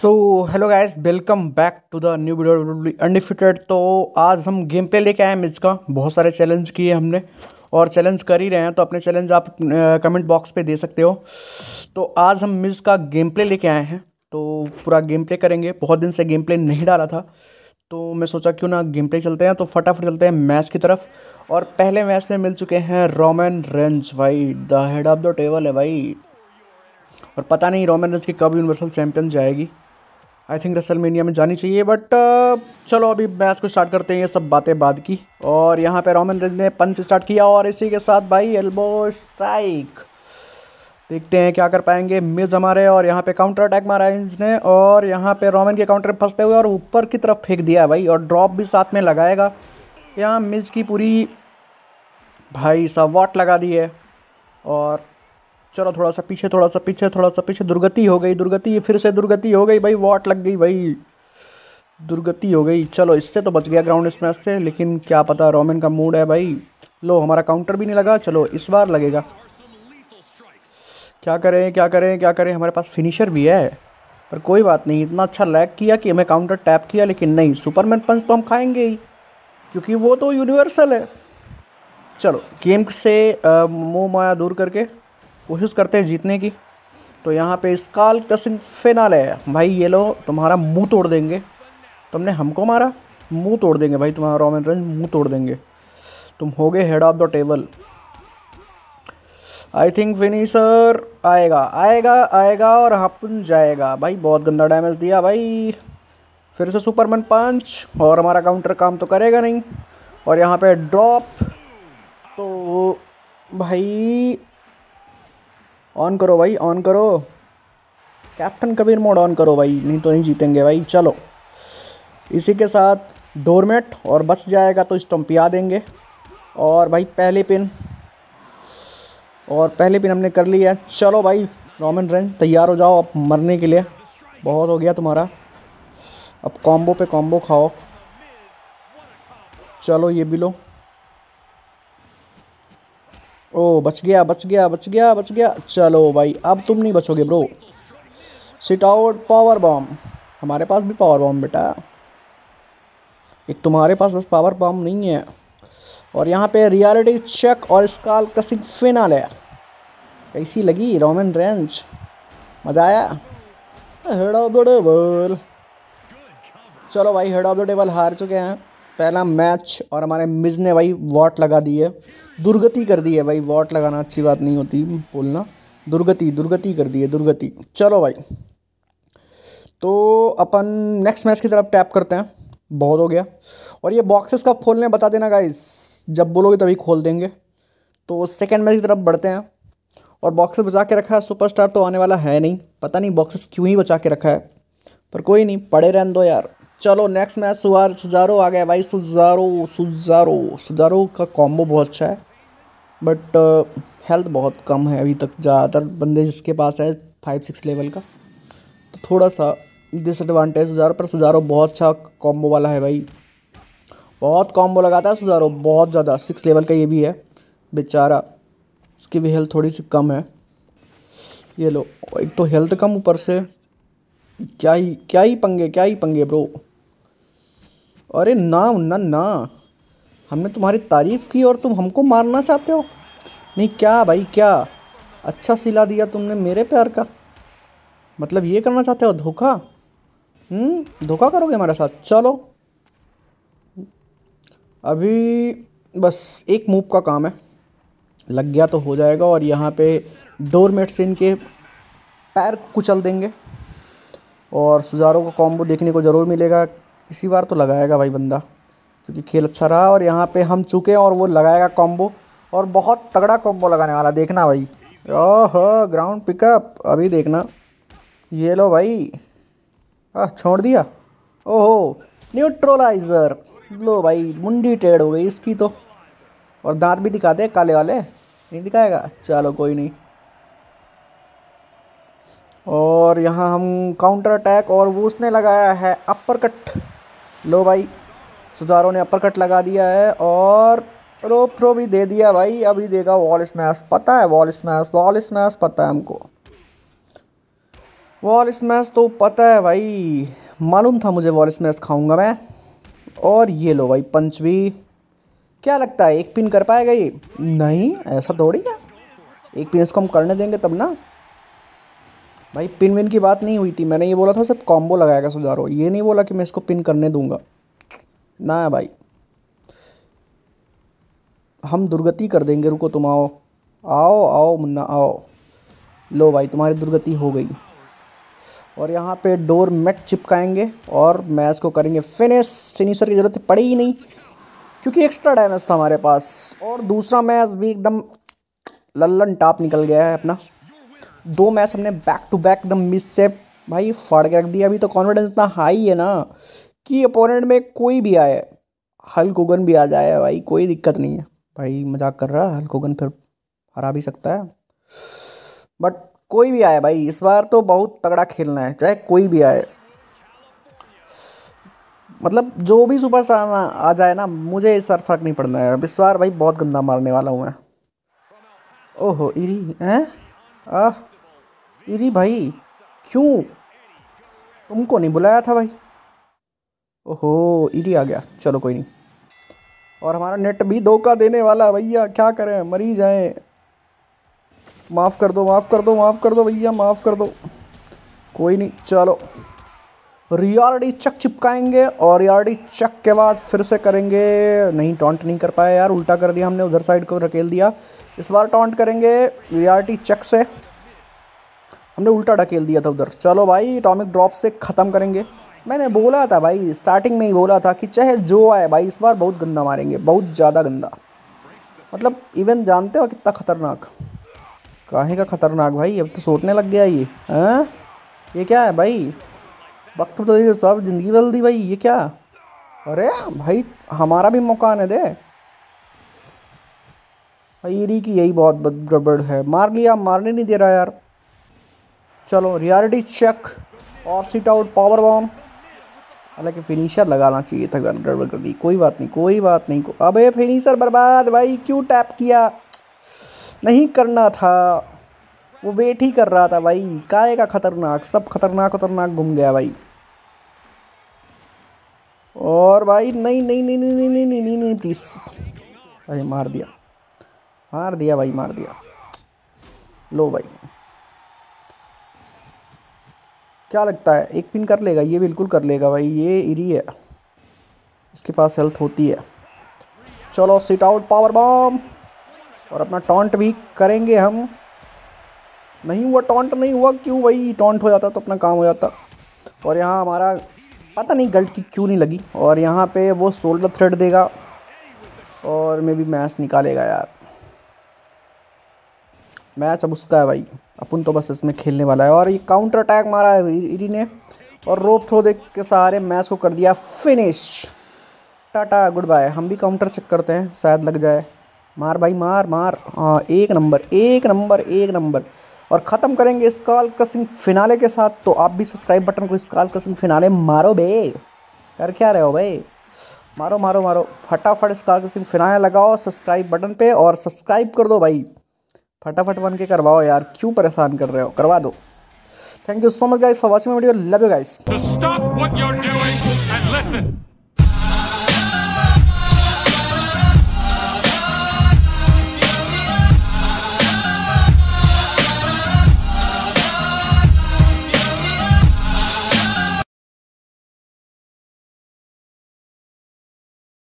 so hello guys welcome back to the new video undefeated तो आज हम game play लेके आए हैं मिज का बहुत सारे चैलेंज किए हमने और चैलेंज कर ही रहे हैं तो अपने चैलेंज आप कमेंट बॉक्स पे दे सकते हो तो आज हम मिज का गेम प्ले लेके आए हैं तो पूरा गेम प्ले करेंगे बहुत दिन से गेम प्ले नहीं डाला था तो मैं सोचा क्यों ना गेम प्ले चलते हैं तो फटाफट चलते हैं मैच की तरफ और पहले मैच में मिल चुके हैं रोमन रेंज भाई the head of the table है भाई और पता नहीं रोमन रेंज की कब यूनिवर्सल चैम्पियन जाएगी आई थिंक मीनिया में जानी चाहिए बट uh, चलो अभी मैच को स्टार्ट करते हैं ये सब बातें बाद की और यहाँ पे रोमन रेंज ने पंच स्टार्ट किया और इसी के साथ भाई एल्बो स्ट्राइक देखते हैं क्या कर पाएंगे मिज हमारे और यहाँ पे काउंटर अटैक मारा है इसने और यहाँ पे रोमन के काउंटर फंसते हुए और ऊपर की तरफ फेंक दिया भाई और ड्रॉप भी साथ में लगाएगा यहाँ मिज़ की पूरी भाई साहब वॉट लगा दी है और चलो थोड़ा सा पीछे थोड़ा सा पीछे थोड़ा सा पीछे दुर्गति हो गई दुर्गति फिर से दुर्गति हो गई भाई वॉट लग गई भाई दुर्गति हो गई चलो इससे तो बच गया ग्राउंड स्मैश से लेकिन क्या पता रोमन का मूड है भाई लो हमारा काउंटर भी नहीं लगा चलो इस बार लगेगा क्या करें क्या करें क्या करें हमारे पास फिनिशर भी है पर कोई बात नहीं इतना अच्छा लैग किया कि हमें काउंटर टैप किया लेकिन नहीं सुपरमैन पंच तो हम खाएंगे ही क्योंकि वो तो यूनिवर्सल है चलो गेम से मोह माया दूर करके कोशिश करते हैं जीतने की तो यहाँ पे स्काल कसिंग फेनाल है भाई ये लो तुम्हारा मुंह तोड़ देंगे तुमने हमको मारा मुंह तोड़ देंगे भाई तुम्हारा रोमन रंज मुंह तोड़ देंगे तुम हो गए head of the table I think finisher आएगा आएगा आएगा और हपुन जाएगा भाई बहुत गंदा डैमेज दिया भाई फिर से सुपरमैन पंच और हमारा काउंटर काम तो करेगा नहीं और यहाँ पे ड्रॉप तो भाई ऑन करो भाई ऑन करो कैप्टन कबीर मोड ऑन करो भाई नहीं तो नहीं जीतेंगे भाई चलो इसी के साथ डोरमेट और बच जाएगा तो स्टम्पिया देंगे और भाई पहले पिन और पहले पिन हमने कर लिया चलो भाई रोमन रेंज तैयार हो जाओ अब मरने के लिए बहुत हो गया तुम्हारा अब कॉम्बो पे कॉम्बो खाओ चलो ये भी लो ओ बच गया बच गया बच गया बच गया चलो भाई अब तुम नहीं बचोगे bro sit out power bomb हमारे पास भी पावर बॉम्ब बेटा एक तुम्हारे पास बस पावर बॉम्ब नहीं है और यहाँ पे रियलिटी चेक और स्काल क्रसिंग फिनाल है कैसी लगी रोमन रेंज मज़ा आया हेड ऑफ द टेबल चलो भाई हेड ऑफ द टेबल हार चुके हैं पहला मैच और हमारे मिज ने भाई वॉट लगा दी है दुर्गति कर दी है भाई वॉट लगाना अच्छी बात नहीं होती बोलना दुर्गति दुर्गति कर दी है दुर्गति चलो भाई तो अपन नेक्स्ट मैच की तरफ टैप करते हैं बहुत हो गया और ये बॉक्सेस कब खोलने बता देना गाइस जब बोलोगे तभी खोल देंगे तो सेकेंड मैच की तरफ बढ़ते हैं और बॉक्सेस बचा के रखा है सुपरस्टार तो आने वाला है नहीं पता नहीं बॉक्सेस क्यों ही बचा के रखा है पर कोई नहीं पड़े रहने दो यार चलो नेक्स्ट मैच सुहार सुजारो आ गया भाई सुजारो सुजारो सुजारो का कॉम्बो बहुत अच्छा है बट हेल्थ uh, बहुत कम है अभी तक ज़्यादातर बंदे जिसके पास है फाइव सिक्स लेवल का तो थोड़ा सा डिसएडवांटेज सुजारो पर सुजारो बहुत अच्छा कॉम्बो वाला है भाई बहुत कॉम्बो लगाता है सुजारो बहुत ज़्यादा सिक्स लेवल का ये भी है बेचारा इसकी भी हेल्थ थोड़ी सी कम है ये लो एक तो हेल्थ कम ऊपर से क्या ही क्या ही पंगे क्या ही पंगे ब्रो अरे ना ना ना हमने तुम्हारी तारीफ़ की और तुम हमको मारना चाहते हो नहीं क्या भाई क्या अच्छा सिला दिया तुमने मेरे प्यार का मतलब ये करना चाहते हो धोखा हम्म, धोखा करोगे हमारे साथ चलो अभी बस एक मूव का काम है लग गया तो हो जाएगा और यहाँ पे डोर से इनके पैर कुचल देंगे और सुजारों का कॉम्बो देखने को ज़रूर मिलेगा किसी बार तो लगाएगा भाई बंदा क्योंकि खेल अच्छा रहा और यहाँ पे हम चुके और वो लगाएगा कॉम्बो और बहुत तगड़ा कॉम्बो लगाने वाला देखना भाई ओह ग्राउंड पिकअप अभी देखना ये लो भाई हाँ छोड़ दिया ओहो न्यूट्रोलाइज़र लो भाई मुंडी टेढ़ हो गई इसकी तो और दांत भी दिखाते हैं काले वाले नहीं दिखाएगा चलो कोई नहीं और यहाँ हम काउंटर अटैक और वो उसने लगाया है अपर कट लो भाई सुजारों ने अपर कट लगा दिया है और रोप थ्रो भी दे दिया भाई अभी देगा वॉल स्मैश पता है वॉल स्मैश वॉल स्मैश पता है हमको वॉल स्मैस तो पता है भाई मालूम था मुझे वॉल स्मैश खाऊंगा मैं और ये लो भाई पंच भी क्या लगता है एक पिन कर पाएगा ये नहीं ऐसा थोड़ी क्या एक पिन इसको हम करने देंगे तब ना भाई पिन विन की बात नहीं हुई थी मैंने ये बोला था सिर्फ कॉम्बो लगाएगा सुधारो ये नहीं बोला कि मैं इसको पिन करने दूंगा ना भाई हम दुर्गति कर देंगे रुको तुम आओ आओ आओ मुन्ना आओ लो भाई तुम्हारी दुर्गति हो गई और यहाँ पे डोर मेट चिपकाएंगे और मैच को करेंगे फिनिश फिनिशर की ज़रूरत पड़ी ही नहीं क्योंकि एक्स्ट्रा डैमेज था हमारे पास और दूसरा मैच भी एकदम लल्लन टाप निकल गया है अपना दो मैच हमने बैक टू बैक एकदम मिस से भाई फाड़ के रख दिया अभी तो कॉन्फिडेंस इतना हाई है ना कि अपोनेंट में कोई भी आए हल्क होगन भी आ जाए भाई कोई दिक्कत नहीं है भाई मजाक कर रहा है हल्क होगन फिर हरा भी सकता है बट कोई भी आए भाई इस बार तो बहुत तगड़ा खेलना है चाहे कोई भी आए मतलब जो भी सुपर स्टार आ जाए ना मुझे इस बार फर्क नहीं पड़ना है इस बार भाई बहुत गंदा मारने वाला हूँ मैं ओहो इरी हैं आह इरी भाई क्यों तुमको नहीं बुलाया था भाई ओहो इरी आ गया चलो कोई नहीं और हमारा नेट भी धोखा देने वाला भैया क्या करें मरी आए माफ़ कर दो माफ़ कर दो माफ़ कर दो भैया माफ़ कर दो कोई नहीं चलो रियालिटी चक चिपकाएंगे और रियालिटी चक के बाद फिर से करेंगे नहीं टॉन्ट नहीं कर पाया यार उल्टा कर दिया हमने उधर साइड को ढकेल दिया इस बार टॉन्ट करेंगे रियालिटी चक से हमने उल्टा ढकेल दिया था उधर चलो भाई टॉमिक ड्रॉप से ख़त्म करेंगे मैंने बोला था भाई स्टार्टिंग में ही बोला था कि चाहे जो आए भाई इस बार बहुत गंदा मारेंगे बहुत ज़्यादा गंदा मतलब इवन जानते हो कितना खतरनाक काहे का खतरनाक भाई अब तो सोटने लग गया ये हाँ ये क्या है भाई वक्त तो दिया साहब ज़िंदगी बदल दी भाई ये क्या अरे भाई हमारा भी मौका आने दे ईरी की यही बहुत गड़बड़ है मार लिया मारने नहीं दे रहा यार चलो रियलिटी चेक और सीट आउट पावर बॉम हालांकि फिनिशर लगाना चाहिए था गड़बड़ कर दी कोई बात नहीं कोई बात नहीं को अबे फिनिशर बर्बाद भाई क्यों टैप किया नहीं करना था वो वेट ही कर रहा था भाई काय का खतरनाक सब खतरनाक खतरनाक घूम गया भाई और भाई नहीं नहीं नहीं नहीं नहीं नहीं नहीं नहीं, नहीं प्लीज़ भाई मार दिया मार दिया भाई मार दिया लो भाई क्या लगता है एक पिन कर लेगा ये बिल्कुल कर लेगा भाई ये इरी है इसके पास हेल्थ होती है चलो सिट आउट पावर बॉम्ब और अपना टॉन्ट भी करेंगे हम नहीं हुआ टॉन्ट नहीं हुआ क्यों भाई टॉन्ट हो जाता तो अपना काम हो जाता और यहाँ हमारा पता नहीं गल्ट की क्यों नहीं लगी और यहाँ पे वो सोल्डर थ्रेड देगा और मे भी मैच निकालेगा यार मैच अब उसका है भाई अपन तो बस इसमें खेलने वाला है और ये काउंटर अटैक मारा है इरी ने और रोप थ्रो देख के सहारे मैच को कर दिया फिनिश टाटा गुड बाय हम भी काउंटर चेक करते हैं शायद लग जाए मार भाई मार मार हाँ एक नंबर एक नंबर एक नंबर और ख़त्म करेंगे इस काल क्रसिंग फिनाले के साथ तो आप भी सब्सक्राइब बटन को इस काल क्रसिंग फिनाले मारो बे कर क्या रहे हो भाई मारो मारो मारो फटाफट इस काल क्रसिंग फिनाले लगाओ सब्सक्राइब बटन पे और सब्सक्राइब कर दो भाई फटाफट बन के करवाओ यार क्यों परेशान कर रहे हो करवा दो thank you so much guys for watching video love you guys